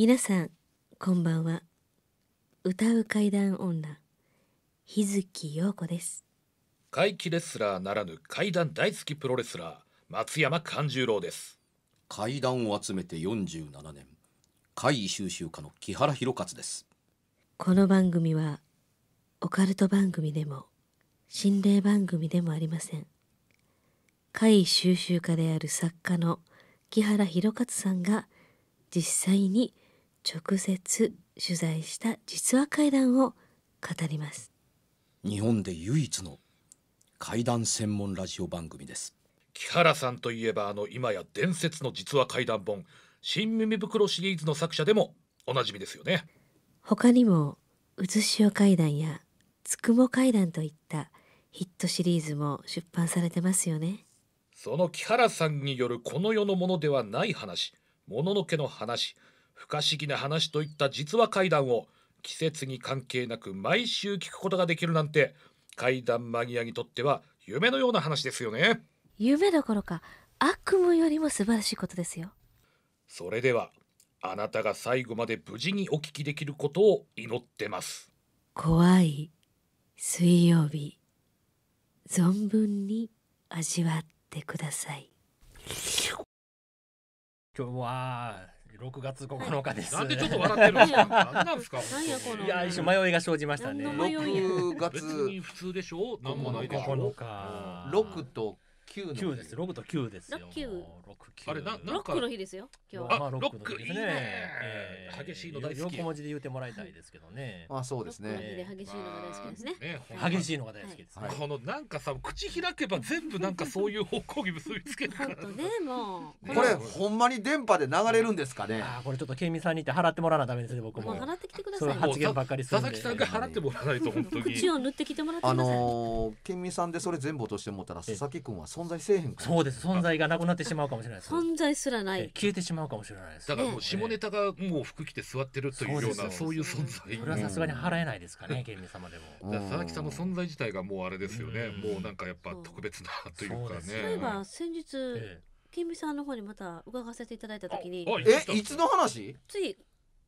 皆さんこんばんは歌う怪談女日月陽子です怪奇レスラーならぬ怪談大好きプロレスラー松山勘十郎です怪談を集めて47年怪異収集家の木原博一ですこの番組はオカルト番組でも心霊番組でもありません怪異収集家である作家の木原博一さんが実際に直接取材した実話怪談を語ります日本で唯一の怪談専門ラジオ番組です木原さんといえばあの今や伝説の実話怪談本新耳袋シリーズの作者でもおなじみですよね他にも渦潮怪談やつくも怪談といったヒットシリーズも出版されてますよねその木原さんによるこの世のものではない話もののけの話不可思議な話といった実話怪談を季節に関係なく毎週聞くことができるなんて怪談マニアにとっては夢のような話ですよね夢どころか悪夢よりも素晴らしいことですよそれではあなたが最後まで無事にお聞きできることを祈ってます怖い水曜日存分に味わってください今日は6月9日です、なんでちょっと笑ってるんですかなんですかいや一瞬迷いが生じましたね6月 普通でしょなんもないでしょ6と九九です。六と九ですよ。ロッ六九。あれなロックの日ですよ。今日は。あロックですね。激しいの大好き。横文字で言ってもらいたいですけどね。あそうですね。激しいのが大好きですね。激しいのが大好きです。このなんかさ口開けば全部なんかそういう方向に結びつけるから。本ねもう。これほんまに電波で流れるんですかね。あこれちょっとケミさんにって払ってもらわなダメですね僕も。払ってきてください。発言ばっかり佐々木さんが払ってもらわないと本当に。口を塗ってきてもらってください。あのケミさんでそれ全部落としてもったら佐々木君はそ存在せえへんそうです存在がなくなってしまうかもしれない存在すらない消えてしまうかもしれないですだからもう下ネタがもう服着て座ってるというようなそういう存在それはさすがに払えないですかね県民様でも 佐々木さんの存在自体がもうあれですよねもうなんかやっぱ特別なというかね例えば先日金美さんの方にまた伺わせていただいた時にえいつの話つい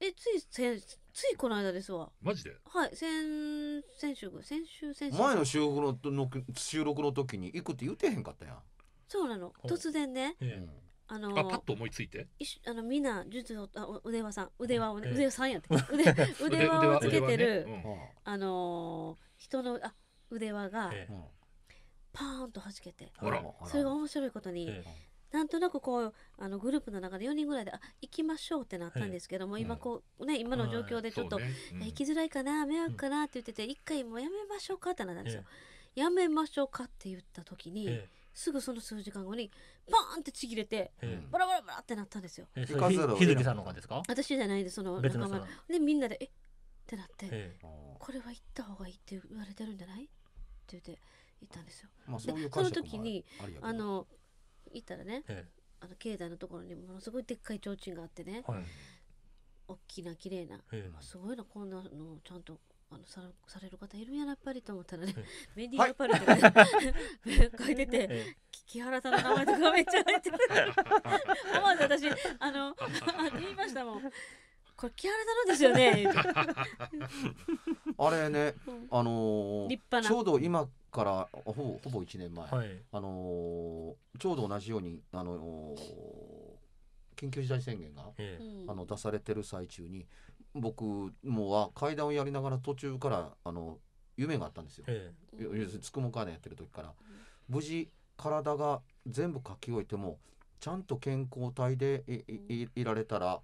え、つい先、ついこの間ですわ。マジではい、先、先週先週、先週。前の収録のの収録の時に行くって言ってへんかったやん、そうなの。突然ね、うえんあのえーあパッと思いついて一緒あのみんな術をあお腕輪さん腕輪をね、うん腕輪さんやって 腕腕輪をつけてる、腕はねあのー人のあ腕輪がええうんパーンと弾けてあらそれが面白いことに、ええなんとなくこうあのグループの中で4人ぐらいであ行きましょうってなったんですけども、今こう、ね、今の状況でちょっと、行きづらいかな迷惑かなって言ってて、う回もうやめましょうかってなったんですよ。やめましょうかって言った時に、すぐその数時間後にパーンってちぎれて、バラバラバラってなったんですよ。さんのですか私じゃないでその仲間でみんなで「えっ?」ってなって、これは行った方がいい」って言われてるんじゃないって言って行ったんですよ。まあ、そううでその時にあの行ったらね、ええ、あの境内のところにものすごいでっかい提灯があってね、はい、大きな綺麗な、ええ、すごいなこんなのちゃんとあのさされる方いるんやなやっぱりと思ったらね、メディアパルって、はい、書いてて、木原さんの名前とかめっちゃ入ってた。思わず私あの言いましたもん。これ木原太郎ですよね あれね、あのー、ちょうど今からほぼほぼ1年前、はい、あのー、ちょうど同じように、あのー、緊急事態宣言が、ええ、あの出されてる最中に僕もは階段をやりながら途中からあの夢があったんですよ。ええ、つくもかねやってる時から無事体が全部書き終えてもちゃんと健康体でいいいられたら。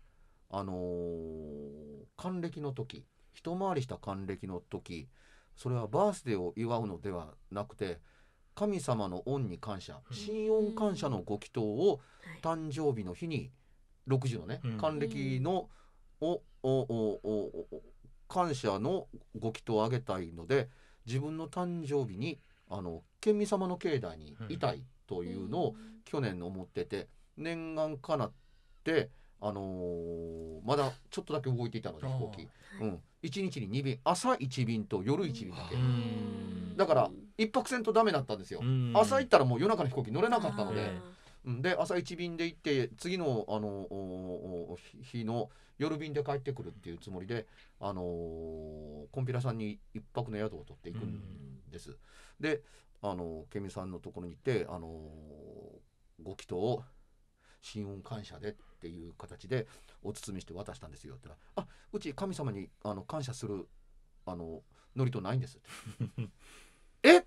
あのー、還暦の時一回りした還暦の時それはバースデーを祝うのではなくて神様の恩に感謝神恩感謝のご祈祷を誕生日の日に60のね還暦のお感謝のご祈祷をあげたいので自分の誕生日にあの県民様の境内にいたいというのを去年思ってて念願かなって。あのー、まだちょっとだけ動いていたので飛行機、うん、1日に2便朝1便と夜1便だけだから1泊せんとダメだったんですよ朝行ったらもう夜中の飛行機乗れなかったので。で朝1便で行って次のあの日の夜便で帰ってくるっていうつもりで、あのー、コンピラさんに1泊の宿を取っていくんです。で、あのー、ケミさんのところに行って、あのー、ご祈祷を「心音感謝で」っていう形でお包みして渡したんですよって言ったら「あうち神様にあの感謝するあの祝詞ないんです」え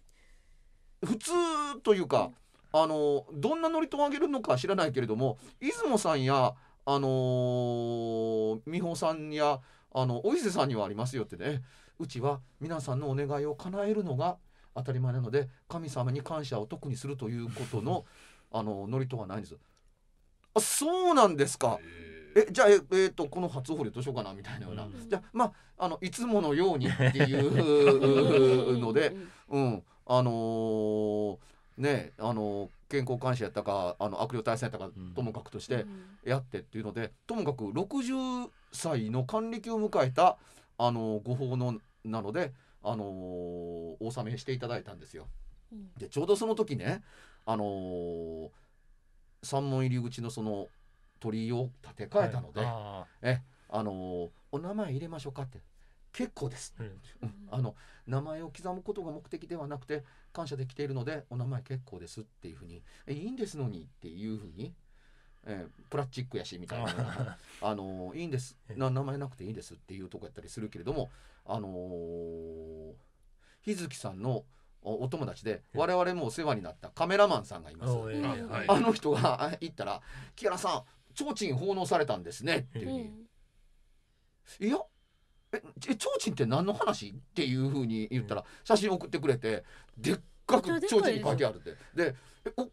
普通というかあのどんな祝詞をあげるのか知らないけれども出雲さんやあのー、美穂さんやあのお伊勢さんにはありますよってねうちは皆さんのお願いを叶えるのが当たり前なので神様に感謝を特にするということのあの祝詞はないんですあそうなんですか。えじゃあえ、えーと、この初掘りどうしようかなみたいな、うん、じゃあまああのいつものようにっていう ので、うん、あのー、ねあのー、健康監視やったかあの悪霊対戦やったかともかくとしてやってっていうのでともかく60歳の還暦を迎えた、あのー、ご法のなので、あのお納めしていただいたんですよ。でちょうどその時ね、あの山門入り口のその鳥居を建て替えたので、はい、えあのお名前入れましょうかって結構です、うん、あの名前を刻むことが目的ではなくて感謝できているのでお名前結構ですっていうふうにえいいんですのにっていうふうに、えー、プラスチックやしみたいなあのいいんですな名前なくていいんですっていうとこやったりするけれどもあのー、日月さんの「お友達で我々もお世話になったカメラマンさんがいます、えー、あの人が行ったら「木原さん提灯奉納されたんですね」っていうふういやえ提灯って何の話?」っていうふうに言ったら写真送ってくれてでっかく提灯に書いてあるってで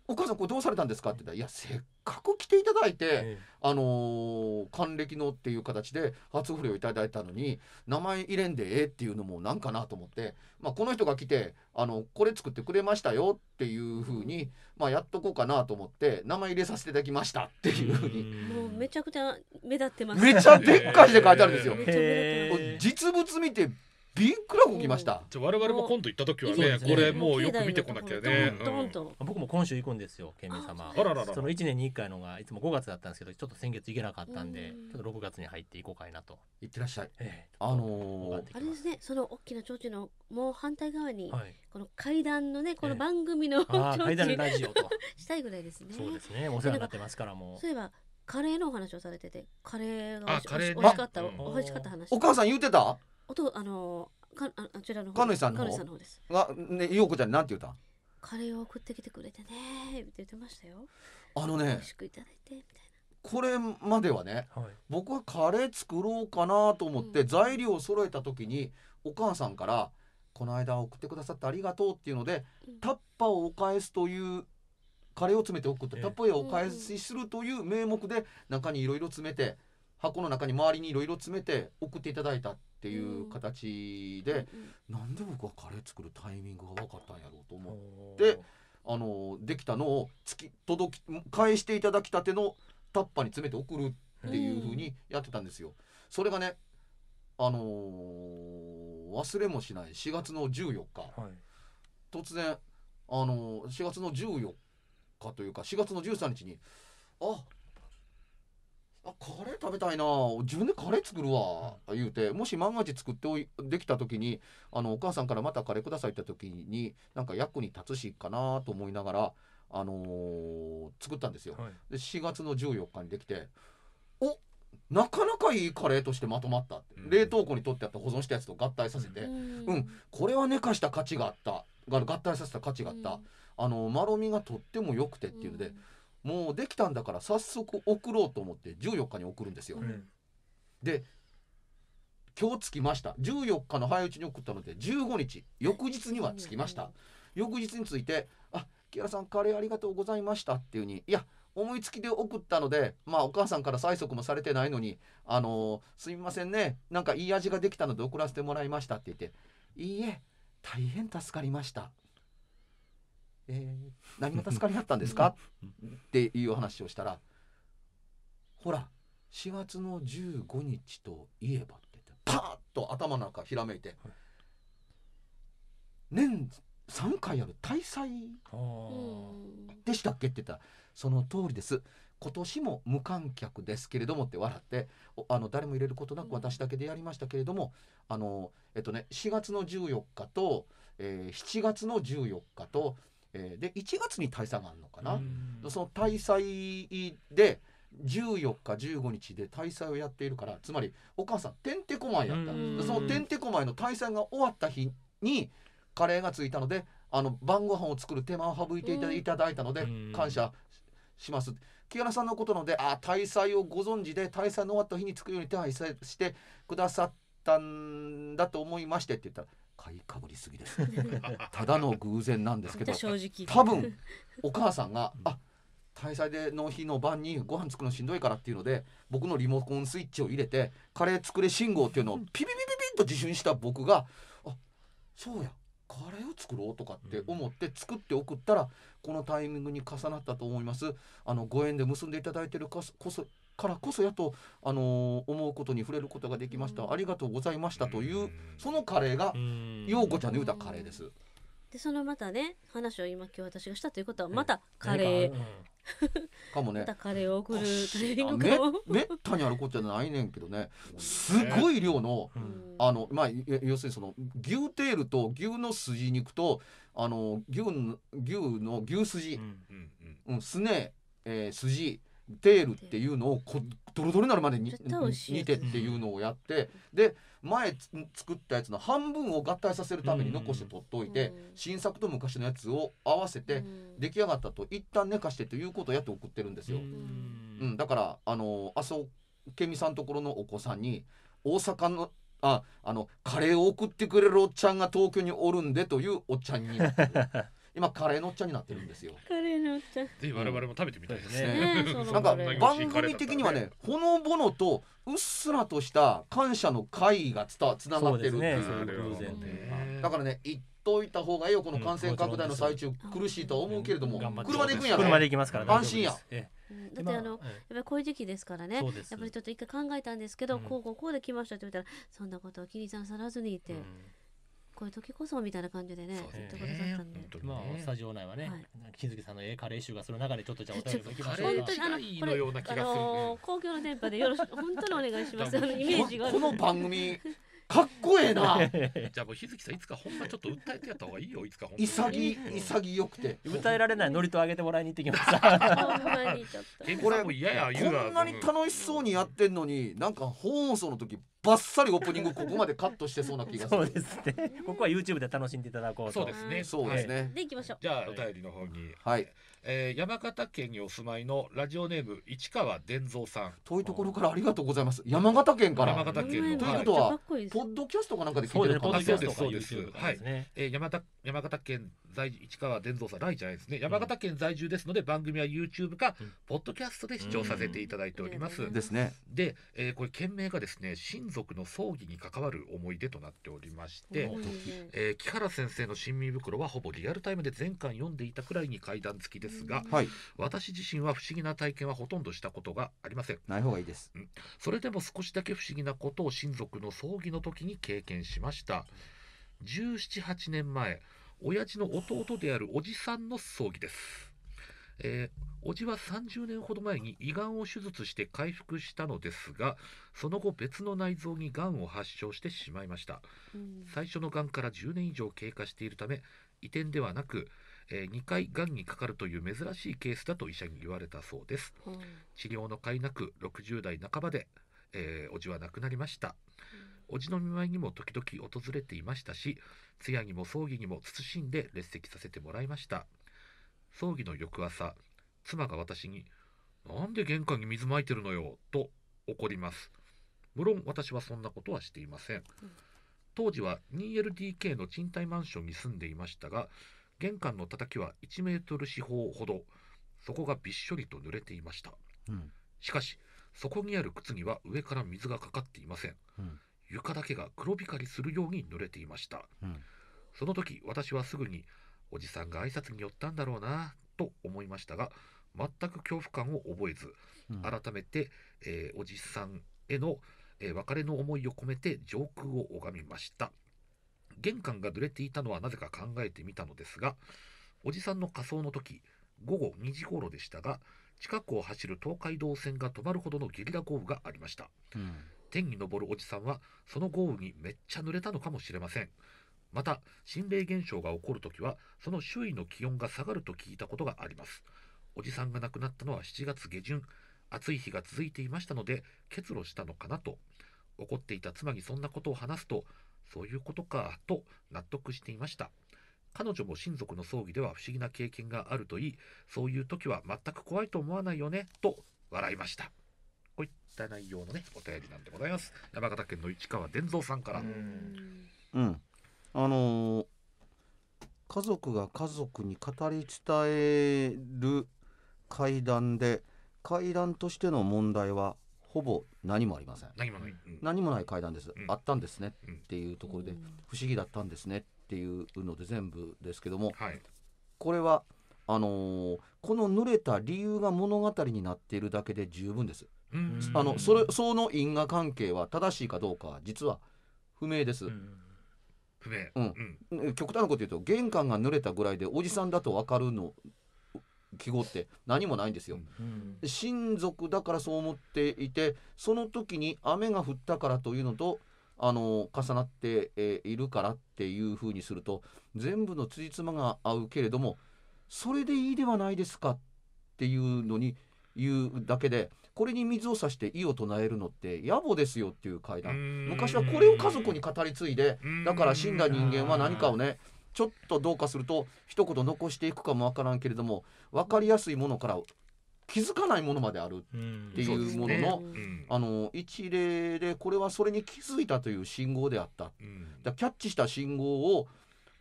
お母さんこれどうされたんですか?」って言ったら「いやせっかく来ていただいて、あのー、還暦のっていう形で初振りをいただいたのに名前入れんでええっていうのもなんかなと思って、まあ、この人が来てあのこれ作ってくれましたよっていうふうに、まあ、やっとこうかなと思って名前入れさせていただきましたっていうふうにもうめちゃくちゃ目立ってますめちゃでっかいで書いてあるんですよ。実物見てびっくらこきましたじゃわれも今度行った時はね、ね、これもうよく見てこなきゃね、う僕も今週行くんですよ県民様あらららその一年に一回のがいつも五月だったんですけどちょっと先月行けなかったんで、ちょっと六月に入って行こうかいなと行ってらっしゃい、ええ、あのー、あれですねその大きな提灯のもう反対側に、はい、この階段のねこの番組の、えー、階段ラジオと したいぐらいですねそうですねお世話になってますからもうそういえばカレーのお話をされててカレーが美味しかった美味しかった話お母さん言ってたおとあのかああちらのカノイさんの方さんの方ですあね陽子ちゃんなんて言ったカレーを送ってきてくれてねって言ってましたよあの美ね味しくいただいてみたいなこれまではねはい僕はカレー作ろうかなと思って、うん材料を揃えた時にお母さんから「この間送ってくださってありがとう」っていうので、うんタッパをお返すというカレーを詰めて送っと、タッパをお返しするという名目で中にいろいろ詰めて箱の中に周りにいろいろ詰めて送っていただいたっていう形で、うなんで僕はカレー作るタイミングが分かったんやろうと思ってあのできたのを突き届き返していただきたてのタッパに詰めて送るっていうふうにやってたんですよ。それがねあのー、忘れもしない4月の14日、はい、突然、あのー、4月の14日というか4月の13日に「ああカレー食べたいな自分でカレー作るわ、言うてもし万が一作っておいできた時にあのお母さんからまたカレーくださいって時になんか役に立つしかなと思いながら、あのー、作ったんですよ、はい、で4月の14日にできておなかなかいいカレーとしてまとまったっうん、冷凍庫に取ってあった保存したやつと合体させて、うん、うん、これは寝かした価値があった合体させた価値があった、あのまろみがとっても良くてっていうので。もうできたんだから早速送ろうと思って14日に送るんですよ。うん、で今日着きました14日の早打ちに送ったので15日翌日には着きました、翌日について「あ木原さんカレーありがとうございました」っていうに「いや思いつきで送ったのでまあお母さんから催促もされてないのに「あのー、すみませんねなんかいい味ができたので送らせてもらいました」って言って「いいえ大変助かりました」「えー、何が助かりはったんですか?」っていう話をしたら「ほら4月の15日といえば」って言ってパーッと頭の中ひらめいて「年3回ある大祭でしたっけ?」って言ったら「その通りです」今年も無観客ですけれどもって笑ってあの誰も入れることなく私だけでやりましたけれども、あのえっとね4月の14日と、えー、7月の14日とえー、で1月に大佐があるのかな、その大祭で14日15日で大祭をやっているからつまりお母さんてんてこまいやったそのてんてこまいの大祭が終わった日にカレーがついたのであの晩ご飯を作る手間を省いていただいたので感謝します。木原さんのことなのであ大祭をご存知で大祭の終わった日に作るように手配してくださったんだと思いましてって言ったら買いかぶりすぎです ただの偶然なんですけど多分お母さんがあ大祭での日の晩にご飯作るのしんどいからっていうので僕のリモコンスイッチを入れてカレー作れ信号っていうのをピピピピピッと自信した僕があそうやカレーを作ろうとかって思って作って送ったらこのタイミングに重なったと思いますあのご縁で結んでいただいてるこそからこそやと、あのー、思うことに触れることができました、ありがとうございましたというそのカレーが陽子ちゃんの言うたカレーです。でそのまたね話を今今日私がしたということはまたカレー、かもねまたカレーを送るタイミングかもめったにあることじゃないねんけどねすごい量の、うん、あのまあ要するにその牛テールと牛の筋肉とあの牛牛の牛すじ、うん、うんうん、すね、えー、筋テールっていうのをこドロドロになるまでに煮てっていうのをやってで前作ったやつの半分を合体させるために残して取っておいて、新作と昔のやつを合わせて出来上がったと一旦寝かしてということをやって送ってるんですよ。うん、だからあの麻生け美さんところのお子さんに大阪のああのカレーを送ってくれるおっちゃんが東京におるんでというおっちゃんに。今カレーのっちゃになってるんですよカレーのっちゃんぜひ我々も食べてみたいですね,、なんか番組的にはねほのぼのとうっすらとした感謝の会がつたつながってるっていうだからね行っといた方がいいよこの感染拡大の最中、苦しいと思うけれども、車で行くんや車で行きますから安心や、だってあの、やっぱりこういう時期ですからねやっぱりちょっと一回考えたんですけど、こうこうこうで来ましたって言ったらそんなことは気にさらさらずにって、こういう時こそみたいな感じでね、まあ、スタジオ内はね、金月さんのええカレー臭がその中でちょっとじゃあお便りもきましょう本当にあの、これ、あの、公共の電波でよろしく、本当にお願いします。イメージが。この番組、かっこええな じゃあもう日月さんいつかほんまちょっと訴えてやった方がいいよいつかほんま潔潔くて訴えられないノリと上げてもらいに行ってきましたこれも嫌や言うこんなに楽しそうにやってんのになんか本放送の時バッサリオープニングここまでカットしてそうな気がするそうですねここは YouTube で楽しんでいただこうそうですねそうですね、はい、でいきましょうじゃあお便りの方にはい、はいえー、山形県にお住まいのラジオネーム市川伝蔵さん遠いところからありがとうございます山形県から山形県のということは、はい、ポッドキャストかなんかで聞いてるかそうですそうですです、はい、えー、山田山形県在市川伝蔵さん来じゃないですね山形県在住ですので、番組は YouTube か、うん、ポッドキャストで視聴させていただいております、ですねで、えー、これ件名がですね親族の葬儀に関わる思い出となっておりまして、えー、木原先生の親身袋はほぼリアルタイムで全巻読んでいたくらいに階段付きですですが、はい、私自身は不思議な体験はほとんどしたことがありませんない方がいいです、うん、それでも少しだけ不思議なことを親族の葬儀の時に経験しました1 7 8年前親父の弟であるおじさんの葬儀ですえー、おじは30年ほど前に胃がんを手術して回復したのですがその後別の内臓にがんを発症してしまいました、うん、最初のがんから10年以上経過しているため移転ではなくえー、2回がんにかかるという珍しいケースだと医者に言われたそうです、うん、治療の甲斐なく60代半ばで、えー、おじは亡くなりました、うん、おじの見舞いにも時々訪れていましたし通夜にも葬儀にも慎んで列席させてもらいました葬儀の翌朝妻が私に「なんで玄関に水まいてるのよ」と怒ります無論私はそんなことはしていません、うん当時は 2LDK の賃貸マンションに住んでいましたが玄関のたたきは1メートル四方ほど、そこがびっしょりと濡れていました。うん、しかし、そこにある靴には上から水がかかっていません。うん、床だけが黒光りするように濡れていました。うん、その時、私はすぐに、おじさんが挨拶に寄ったんだろうな、と思いましたが、全く恐怖感を覚えず、改めて、えー、おじさんへの、えー、別れの思いを込めて上空を拝みました。玄関が濡れていたのはなぜか考えてみたのですが、おじさんの仮装の時、午後2時頃でしたが、近くを走る東海道線が止まるほどのゲリラ豪雨がありました。うん、天に昇るおじさんは、その豪雨にめっちゃ濡れたのかもしれません。また、心霊現象が起こるときは、その周囲の気温が下がると聞いたことがあります。おじさんが亡くなったのは7月下旬、暑い日が続いていましたので、結露したのかなと。怒っていた妻にそんなことを話すと、そういうことか、と納得していました。彼女も親族の葬儀では不思議な経験があるといい、そういう時は全く怖いと思わないよね、と笑いました。こういった内容のね、お便りなんでございます。山形県の市川伝蔵さんから。うんうん。あのー、家族が家族に語り伝える階段で、階段としての問題はほぼ何もありません何もない、うん、何もない階段です、うん、あったんですねっていうところで、不思議だったんですねっていうので全部ですけども、はい、これはあのー、この濡れた理由が物語になっているだけで十分です。うん、あのそれその因果関係は正しいかどうか実は不明です。不明、うん、うん、極端なこと言うと玄関が濡れたぐらいでおじさんだと分かるの記号って何もないんですよ、親族だからそう思っていてその時に雨が降ったからというのとあの重なって、えいるからっていうふうにすると全部の辻褄が合うけれどもそれでいいではないですかっていうのに言うだけでこれに水を差して異を唱えるのって野暮ですよっていう会談昔はこれを家族に語り継いでだから死んだ人間は何かをねちょっとどうかすると一言残していくかもわからんけれども分かりやすいものから気づかないものまであるっていうもののあの一例でこれはそれに気づいたという信号であった、だキャッチした信号を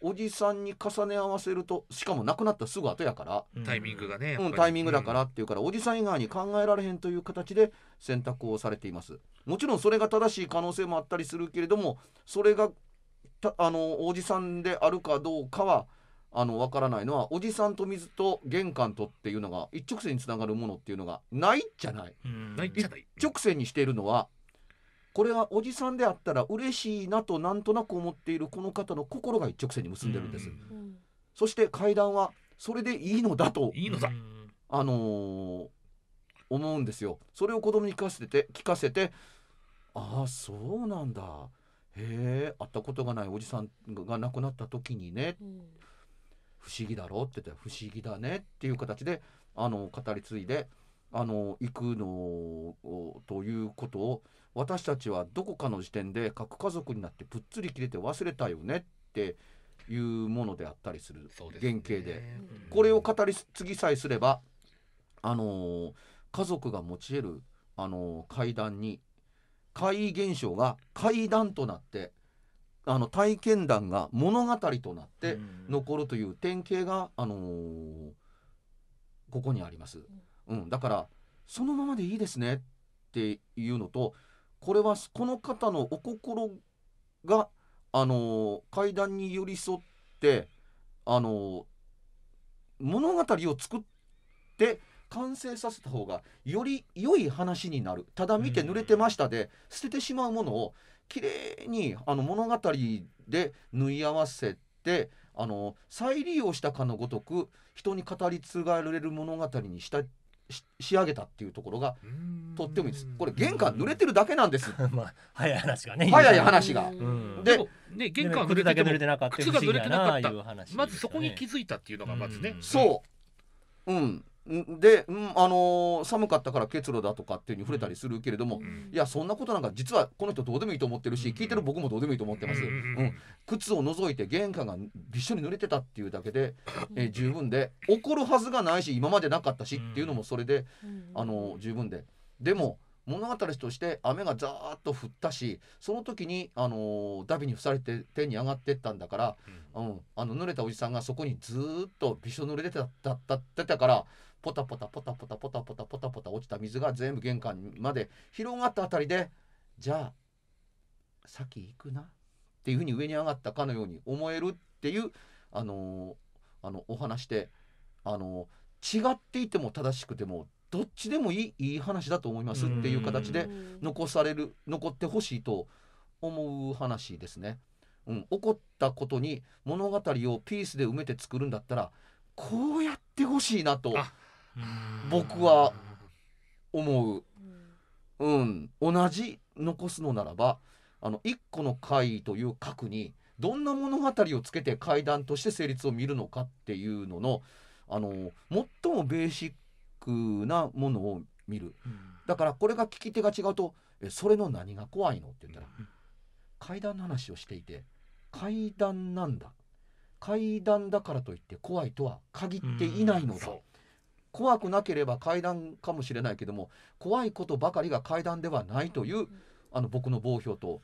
おじさんに重ね合わせるとしかも亡くなったすぐ後やからタイミングがね、うん、タイミングだからっていうから、おじさん以外に考えられへんという形で選択をされていますもちろんそれが正しい可能性もあったりするけれどもそれがあのおじさんであるかどうかはあの分からないのはおじさんと水と玄関とっていうのが一直線につながるものっていうのがないじゃない。ない一直線にしているのはこれはおじさんであったら嬉しいなとなんとなく思っているこの方の心が一直線に結んでるんです。そして階段はそれでいいのだといいのだあのー、思うんですよ。それを子供に聞かせて聞かせてああそうなんだへえ会ったことがないおじさんが亡くなった時にね、うん、不思議だろって言ったら不思議だねっていう形であの語り継いであの行くのということを私たちはどこかの時点で核家族になってぷっつり切れて忘れたよねっていうものであったりする原型で、これを語り継ぎさえすればあの家族が持ち得るあの階段に怪異現象が怪談となってあの体験談が物語となって残るという典型が、あのー、ここにあります、うん、だからそのままでいいですねっていうのとこれはこの方のお心が、あのー、階段に寄り添って、あのー、物語を作って完成させた方がより良い話になるただ見て濡れてましたで捨ててしまうものをきれいにあの物語で縫い合わせてあの再利用したかのごとく人に語り継がれる物語にした仕上げたっていうところがとってもいいですこれ玄関濡れてるだけなんです まあ早い話がね早い話がでね玄関濡れてても靴が濡れてなかったまずそこに気づいたっていうのがまずね、うん、そううんで、ん、あのー、寒かったから結露だとかっていうふうに触れたりするけれども、うん、いやそんなことなんか実はこの人どうでもいいと思ってるし、うん、聞いてる僕もどうでもいいと思ってます、うん靴を除いて玄関がびっしょり濡れてたっていうだけで、えー、十分で怒るはずがないし今までなかったしっていうのもそれで、あのー、十分ででも物語として雨がザーッと降ったしその時に、あのダビに伏されて天に上がってったんだから、うん、うん、あの濡れたおじさんがそこにずっとびしょ濡れてたたたたたからポタポタポタポタポタポタポタポタ落ちた水が全部玄関まで広がったあたりでじゃあ先行くなっていうふうに上に上がったかのように思えるっていう、あのあのお話で、あの違っていても正しくてもどっちでもいいいい話だと思いますっていう形で残される残ってほしいと思う話ですね。うん、起こったことに物語をピースで埋めて作るんだったらこうやってほしいなと僕は思う。うん、同じ残すのならばあの1個の回という核にどんな物語をつけて階段として成立を見るのかっていうののあの最もベーシッなものを見る、うん、だからこれが聞き手が違うと「えそれの何が怖いの?」って言ったら、うん、階段の話をしていて階段なんだ階段だからといって怖いとは限っていないのだ、怖くなければ階段かもしれないけども怖いことばかりが階段ではないという、あの僕の暴標と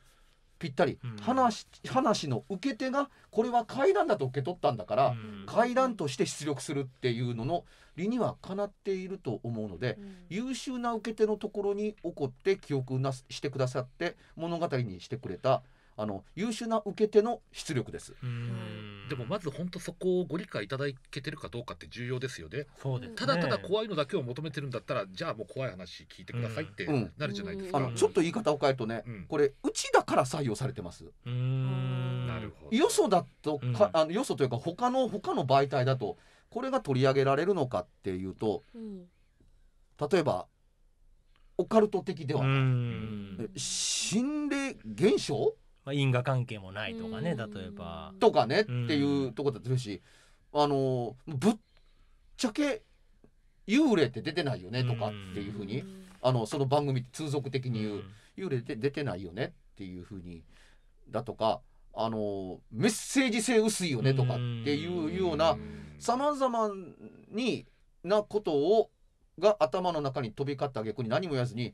ぴったり、話話の受け手がこれは階段だと受け取ったんだから、階段として出力するっていうのの理にはかなっていると思うので、優秀な受け手のところに起こって記憶なしてくださって物語にしてくれたあの優秀な受け手の出力です。でもまず本当そこをご理解いただけてるかどうかって重要ですよね。そうです、ね、ただただ怖いのだけを求めてるんだったらじゃあもう怖い話聞いてくださいってなるじゃないですか。あのちょっと言い方を変えるとね、これうちだから採用されてます。なるほど。よそだとか、あのよそというか他の他の媒体だとこれが取り上げられるのかっていうと、例えばオカルト的ではない心霊現象まあ、因果関係もないとかね例えば。とかねっていうとこだったしあのぶっちゃけ幽霊って出てないよねとかっていうふうにあのその番組通俗的に言う幽霊って出てないよねっていうふうにだとかあのメッセージ性薄いよねとかっていうようなさまざまになことをが頭の中に飛び交った逆に何も言わずに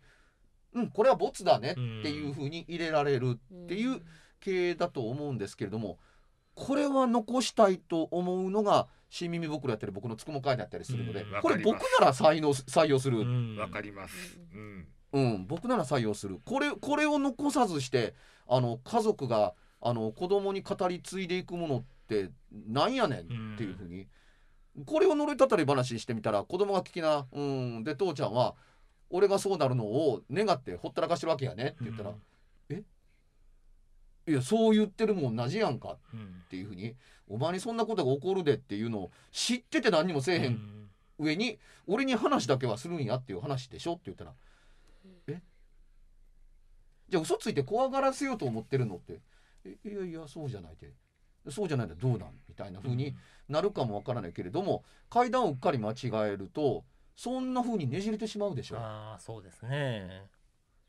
うんこれはボツだねっていうふうに入れられるっていう系だと思うんですけれどもこれは残したいと思うのが新耳袋やったり僕のつくも会だったりするので、これ僕なら採用採用するわ、かります、うん僕なら採用するこれこれを残さずしてあの家族があの子供に語り継いでいくものってなんやねんっていうふうに、これを呪い立たり話してみたら子供が聞きな、うん、で父ちゃんは「俺がそうなるのを願ってほったらかしてるわけやねって言ったら、うん、えいやそう言ってるもん同じやんかっていうふうに、お前にそんなことが起こるでっていうのを知ってて何にもせえへん上に、俺に話だけはするんやっていう話でしょって言ったら、えじゃあ嘘ついて怖がらせようと思ってるのっていやいやそうじゃないでそうじゃないでどうなんみたいなふうになるかもわからないけれども階段をうっかり間違えるとそんなふうにねじれてしまうでしょあそうですね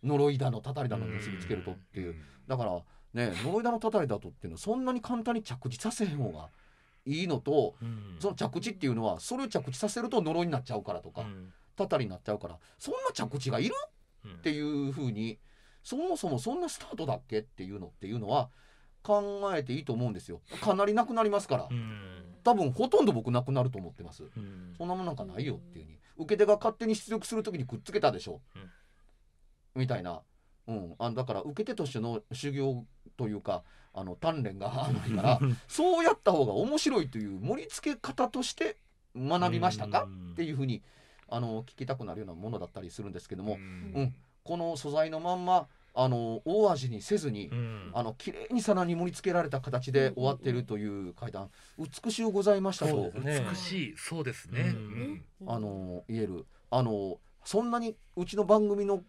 呪いだのたたりだの結びつけるとっていうだからね呪いだのたたりだとっていうのはそんなに簡単に着地させへん方がいいのと、その着地っていうのはそれを着地させると呪いになっちゃうからとか、たたりになっちゃうからそんな着地がいるっていうふうにそもそもそんなスタートだっけっていうのっていうのは考えていいと思うんですよかなりなくなりますから、多分ほとんど僕なくなると思ってます、そんなもんなんかないよっていううに受け手が勝手に出力する時にくっつけたでしょ、うん、みたいな、うん、あだから受け手としての修行というかあの鍛錬があるから そうやった方が面白いという盛り付け方として学びましたかっていうふうにあの聞きたくなるようなものだったりするんですけども、うん、この素材のまんまあの大味にせずに、うん、あの綺麗に皿に盛り付けられた形で終わってるという階段美しゅうございましたと、ね、美しいそうですね、うん、あの言えるあのそんなにうちの番組の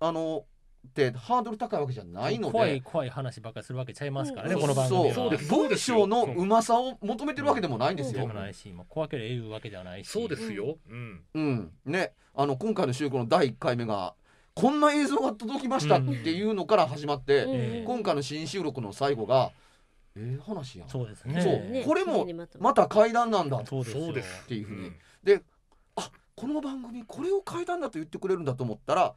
あのってハードル高いわけじゃないので怖い怖い話ばっかりするわけちゃいますからね、うん、この番組そうです文章のうまさを求めてるわけでもないんですよ、うん、ないし、怖ければ言うわけじゃないしそうですようん、うん、ねあの今回の収録の第1回目が「こんな映像が届きましたっていうのから始まって、うん、今回の新収録の最後が。ええ話やそうですねこれもまた階段なんだそうですっていうふうに、であこの番組これを階段だと言ってくれるんだと思ったら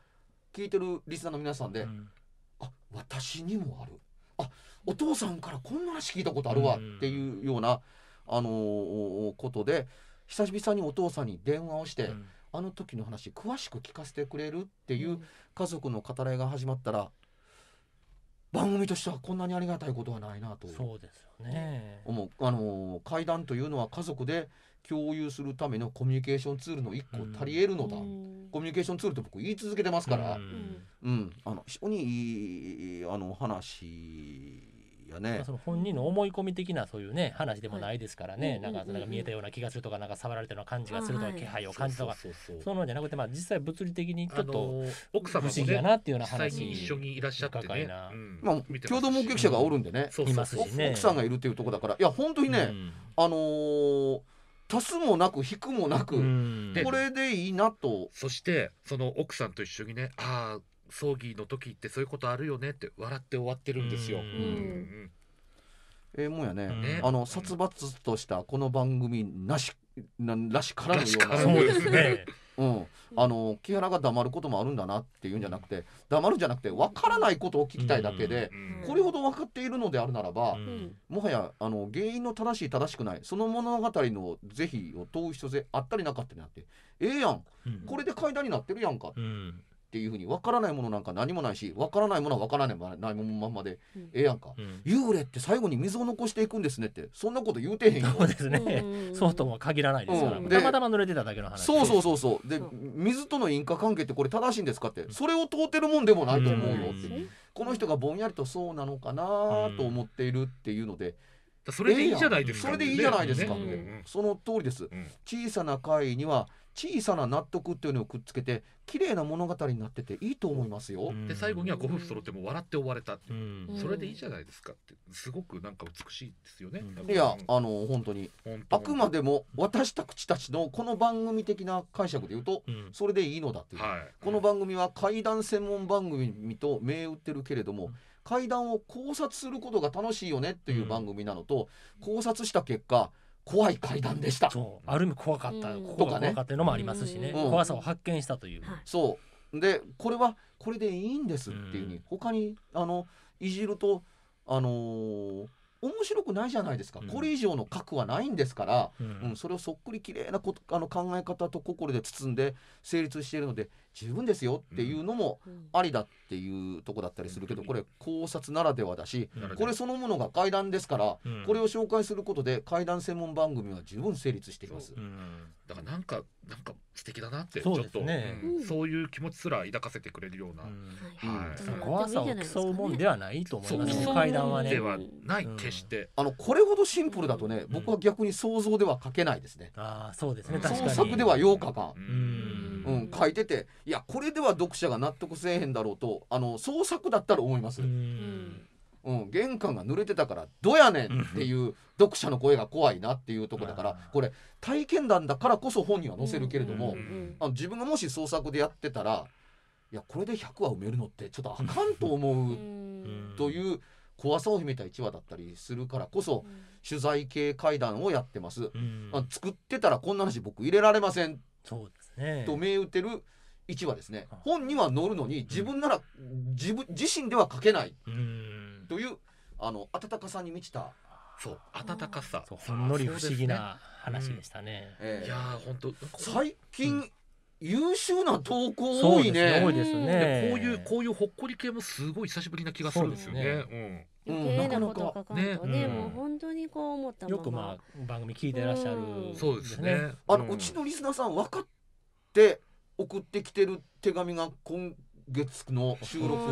聞いてるリスナーの皆さんで、うん、あ私にもあるあお父さんからこんな話聞いたことあるわっていうような、あのー、ことで久々にお父さんに電話をして。うんあの時の話詳しく聞かせてくれるっていう家族の語らいが始まったら、番組としてはこんなにありがたいことはないなとそうですよね思うあの会談というのは家族で共有するためのコミュニケーションツールの一個足りえるのだ、うん、コミュニケーションツールって僕言い続けてますから、うん、うん、あの非常にいいあの話よね。その本人の思い込み的なそういうね話でもないですからね、なんかなんか見えたような気がするとかなんか触られたような感じがするとか、気配を感じとかそうなんじゃなくて、まあ、実際物理的にちょっと奥不思議やなっていうような話一緒にいらっしゃってね、まあ、共同目撃者がおるんでね,、いますしね奥さんがいるっていうとこだからいや本当にね、あの足すもなく引くもなく、これでいいなとそしてその奥さんと一緒にねああ葬儀の時ってそういうことあるよねって笑って終わってるんですよ。うんうん、えー、もうやね、あの殺伐としたこの番組なしならしからぬようなうす ん、あの木原が黙ることもあるんだなっていうんじゃなくて黙るんじゃなくて分からないことを聞きたいだけで、うん、これほど分かっているのであるならば、うん、もはやあの原因の正しい正しくないその物語の是非を問う必要性あったりなかったりなってええー、やん、これで階段になってるやんか、うんっていうふうに分からないものなんか何もないし分からないものは分からないままで、までええやんか、うん、幽霊って最後に水を残していくんですねってそんなこと言うてへんよそうですねそうとも限らないですから、うん、たまたま濡れてただけの話そうそうそうそうで水との因果関係ってこれ正しいんですかってそれを問うてるもんでもないと思うよって、この人がぼんやりとそうなのかなと思っているっていうので。それでいいじゃないですか、それでいいじゃないですか、その通りです、小さな会には小さな納得っていうのをくっつけて綺麗な物語になってていいと思いますよ、で最後にはご夫婦揃っても笑って終われたそれでいいじゃないですかってすごくなんか美しいですよね、いやあの本当にあくまでも私たちたちのこの番組的な解釈で言うと、それでいいのだっていう、この番組は怪談専門番組と銘打ってるけれども、階段を考察することが楽しいよねっていう番組なのと、うん、考察した結果怖い階段でしたある意味怖かった、うん、ここが怖かったのもありますしね、うん、怖さを発見したという、そうでこれはこれでいいんですっていうに、うん、他にあのいじるとあのー、面白くないじゃないですか、これ以上の核はないんですから、うんそれをそっくりきれいなことあの考え方と心で包んで成立しているので十分ですよっていうのもありだっていうとこだったりするけどこれ考察ならではだしこれそのものが怪談ですからこれを紹介することで怪談専門番組は十分成立しています。だからなんかなんか素敵だなってちょっとそういう気持ちすら抱かせてくれるような、はい怖さを競うもんではないと思います怪談はね。ではない決して、あのこれほどシンプルだとね僕は逆に想像では書けないですね。あそうですね確かに創作では8日間。うんうん、書いてていやこれでは読者が納得せえへんだろうとあの創作だったら思います。うんうん、玄関が濡れてたから「どやねん!」っていう読者の声が怖いなっていうとこだからこれ体験談だからこそ本には載せるけれども、あの自分がもし創作でやってたらいやこれで100は埋めるのってちょっとあかんと思うという怖さを秘めた1話だったりするからこそ取材系会談をやってます、あ作ってたらこんな話僕入れられませんそうですねと銘打てる一話ですね本には載るのに自分なら、うん、自分自身では書けないというあの温かさに満ちたそう温かさほんのり不思議な話でしたね、うんえー、いや本当最近優秀な投稿多いね。多いですね。こういうこういうほっこり系もすごい久しぶりな気がするんですよね。うん。なかなかね、ね、もう本当にこう思ったよくまあ番組聞いてらっしゃる、そうですね。あのうちのリスナーさん分かって送ってきてる手紙が今月の収録を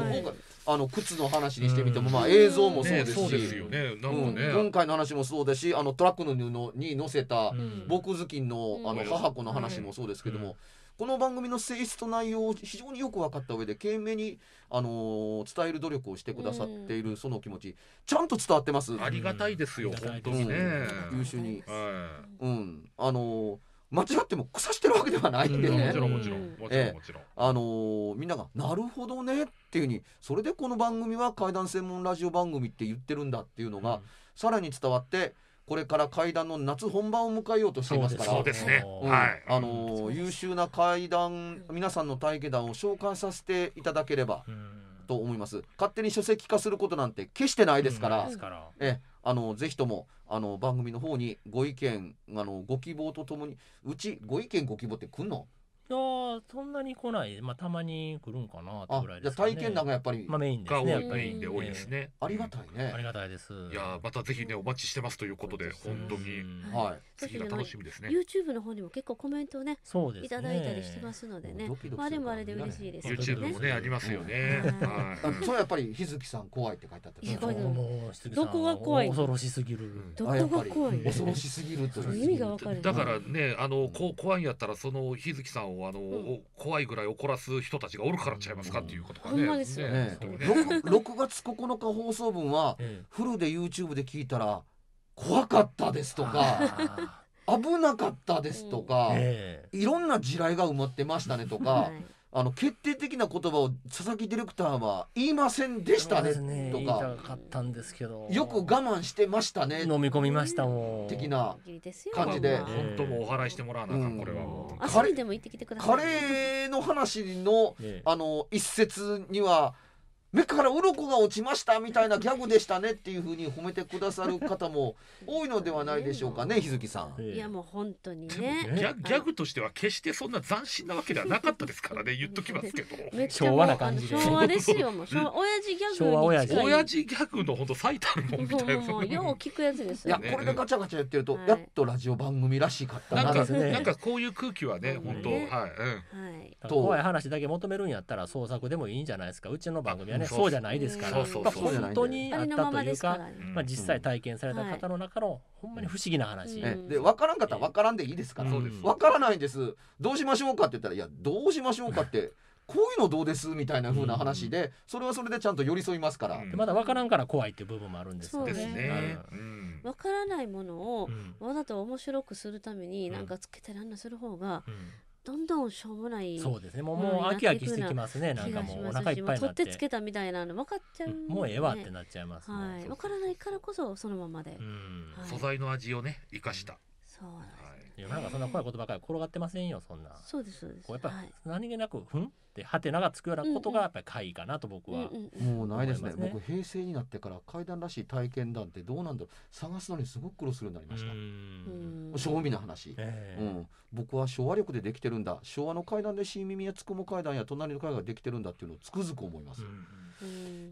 あの靴の話にしてみても、まあ映像もそうですし、今回の話もそうですし、あのトラックの布に載せた僕好きのあの母子の話もそうですけども。この番組の性質と内容を非常によく分かった上で懸命に、あのー、伝える努力をしてくださっているその気持ちちゃんと伝わってますありがたいですよ、うん、本当にね、うん、優秀に、はい、うんあのー間違っても腐してるわけではないんでね、もちろんもちろんもちろんもちろん、あのー、みんなが「なるほどね」っていうふうにそれでこの番組は怪談専門ラジオ番組って言ってるんだっていうのが、うん、さらに伝わってこれから階段の夏本番を迎えようとしていますからそうですね、うん、はい、あの優秀な階段皆さんの体験談を召喚させていただければと思います勝手に書籍化することなんて決してないですからうん、からえあのぜひともあの番組の方にご意見あのご希望とともにうちご意見ご希望ってくんのああ、そんなに来ない。まあ、たまに来るんかなってぐらいですか、ね、体験談がやっぱり。まあ、メインですね。メインで多いですね。ありがたいね。ありがたいです。いや、またぜひね、お待ちしてますということで、本当に。はい。次が楽しみですね。YouTube の方にも結構コメントをね、そうですいただいたりしてますのでね。まあ、でもあれで嬉しいですね。YouTube もね、ありますよね。はい。それやっぱり、日月さん怖いって書いてあったもう、どこが怖い恐ろしすぎる。どこが怖い恐ろしすぎるとい意味がわかる。だからね、あの、こう、怖いんやったら、その日月さんをあの、うん、怖いぐらい怒らす人たちがおるからちゃいますかっていうことかね。ほんまですよね。六、ね、月九日放送分は、フルで YouTube で聞いたら怖かったですとか。危なかったですとか、いろんな地雷が埋まってましたねとか、あの決定的な言葉を佐々木ディレクターは言いませんでしたねとかよく我慢してましたね飲み込みましたもん的な感じで本当もお祓いしてもらわなあかこれはもうカレーの話の あの一節には目から鱗が落ちましたみたいなギャグでしたねっていうふうに褒めてくださる方も 多いのではないでしょうかね日月さん。いやもう本当にねギャギャグとしては決してそんな斬新なわけではなかったですからね 言っときますけど昭和な感じで昭和ですよもう昭和親父ギャグ昭和親父親父ギャグの本当最たるもんみたいなもうよう聞くやつですいやこれがガチャガチャやってると、はい、やっとラジオ番組らしかったななんか、ね、なんかこういう空気はね本当、ね、はい、うん、はい、怖い話だけ求めるんやったら創作でもいいんじゃないですかうちの番組ねそうじゃないですから、本当にあったというかまあ、実際体験された方の中の、ほんまに不思議な話、で分からんかったら分からんでいいですから、分からないんですどうしましょうかって言ったらいやどうしましょうかって。こういうのどうですみたいな風な話で、それはそれでちゃんと寄り添いますから、まだ分からんから怖いっていう部分もあるんですよねね、分からないものをわざと面白くするために何かつけたりあんなする方が、どんどんしょうもないそうですねもうもう飽き飽きしてきますねなんかもうお腹いっぱい取ってつけたみたいなの分かっちゃう、ねもうええわってなっちゃいます、ね、はい分からないからこそそのままで、はい、素材の味をね生かしたそうなんですど、なんかそんな怖いことばかり転がってませんよ、そんな。そうです、そうです。やっぱ、何気なく、ふんって、はてながつくようなことが、やっぱり怪異かなと僕は、もうないですね。僕、平成になってから、怪談らしい体験談ってどうなんだろう。探すのにすごく苦労するようになりました。正味の話、えー、うん。僕は昭和力でできてるんだ。昭和の怪談で新耳やつくも怪談や隣の怪談ができてるんだっていうのをつくづく思います。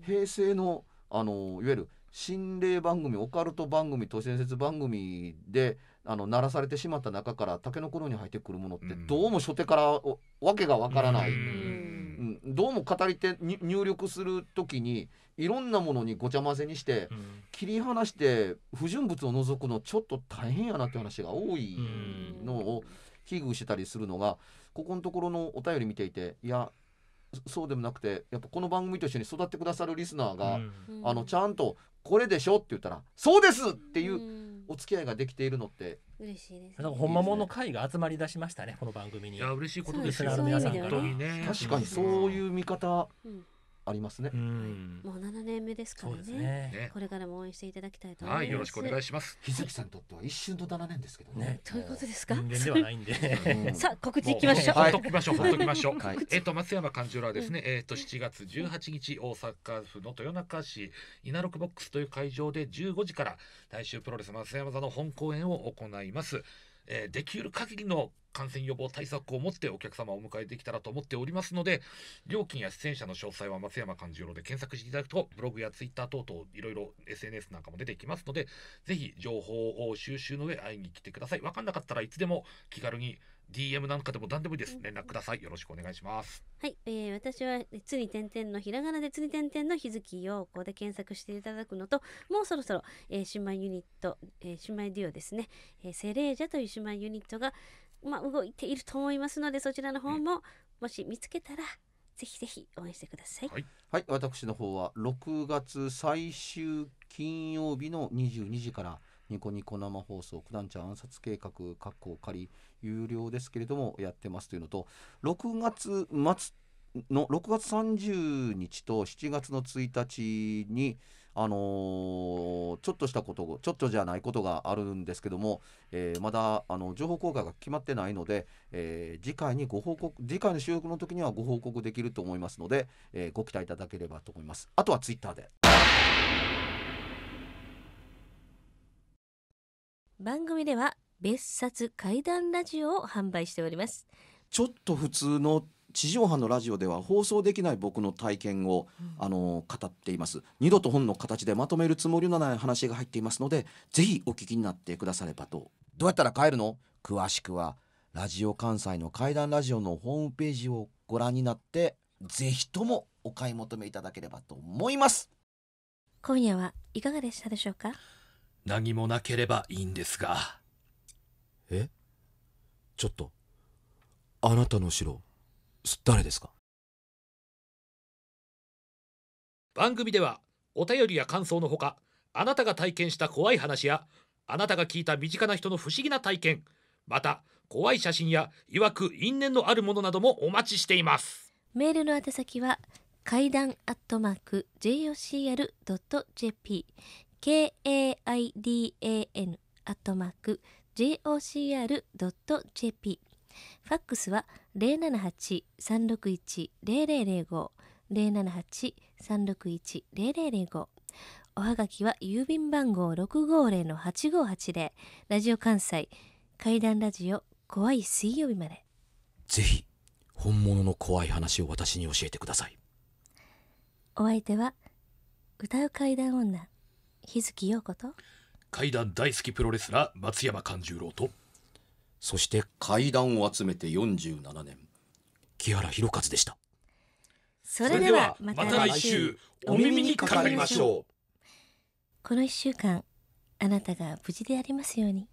平成の、あの、いわゆる、心霊番組オカルト番組都市伝説番組であの鳴らされてしまった中から竹のノコに入ってくるものってどうも初手からわけがわからない、うん、どうも語り手入力する時にいろんなものにごちゃ混ぜにして、うん、切り離して不純物を除くのちょっと大変やなって話が多いのを危惧してたりするのがここのところのお便り見ていていやそうでもなくてやっぱこの番組と一緒に育ってくださるリスナーが、うん、あのちゃんと「これでしょ」って言ったら「そうです!」っていう。お付き合いができているのって嬉しいです、ね、ほんまもの会が集まりだしましたねこの番組にいや嬉しいことですよね、ね、確かにそういう見方、うんありますね。もう七年目ですからね、ね、これからも応援していただきたいと思います。はい、よろしくお願いします。日月さんにとっては一瞬と7年ですけどね。と、ね、いうことですか。人間ではないんで。うん、さあ告知いきましょう。ほっときましょう。ほっときましょう。はい、えっ、ー、と松山勘十郎はですね、えっ、ー、と七月十八日大阪府の豊中市稲六ボックスという会場で十五時から来週プロレス松山座の本公演を行います。えー、できる限りの感染予防対策を持ってお客様をお迎えできたらと思っておりますので、料金や出演者の詳細は松山勘十郎で検索していただくと、ブログやツイッター等々、いろいろ SNS なんかも出てきますので、ぜひ情報を収集の上、会いに来てください。わかんなかったらいつでも気軽に DM なんかでも何でもいいです。連絡ください。よろしくお願いします。はい、えー、私は、つに点々のひらがなでつに点々の日月こ子で検索していただくのと、もうそろそろ、えー、姉妹ユニット、えー、姉妹デュオですね、えー、セレージャという姉妹ユニットが、まあ、動いていると思いますので、そちらの方も、うん、もし見つけたら、ぜひぜひ応援してください。はい、はい、私の方は6月最終金曜日の22時から、ニコニコ生放送、九段ちゃん暗殺計画、確保仮、有料ですけれども、やってますというのと、6月末の、6月30日と7月の1日に、あのー、ちょっとしたこと、ちょっとじゃないことがあるんですけども、えー、まだあの情報公開が決まってないので、えー、次回にご報告、次回の収録の時にはご報告できると思いますので、えご期待いただければと思います。あとはツイッターで。番組では別冊怪談ラジオを販売しておりますちょっと普通の地上波のラジオでは放送できない僕の体験を、うん、あの語っています二度と本の形でまとめるつもりのない話が入っていますのでぜひお聞きになってくださればとどうやったら帰るの詳しくはラジオ関西の怪談ラジオのホームページをご覧になってぜひともお買い求めいただければと思います今夜はいかがでしたでしょうか何もなければいいんですが。えちょっと。あなたの城、誰ですか番組では、お便りや感想のほか、あなたが体験した怖い話や、あなたが聞いた身近な人の不思議な体験、また、怖い写真や、いわく因縁のあるものなどもお待ちしています。メールの宛先は、階段アットマーク jocr.jp kaidan アットマーク jocr.jp ファックスは0 7 8 3 6 1 0 0零5 0 7 8 3 6 1 0 0零5おはがきは郵便番号6 5 0 8 5 8零ラジオ関西怪談ラジオ怖い水曜日までぜひ本物の怖い話を私に教えてくださいお相手は歌う怪談女日月陽子と怪談大好きプロレスラー松山勘十郎とそして怪談を集めて47年木原博一でしたそれではまた来週お耳にかかりましょうこの1週間あなたが無事でありますように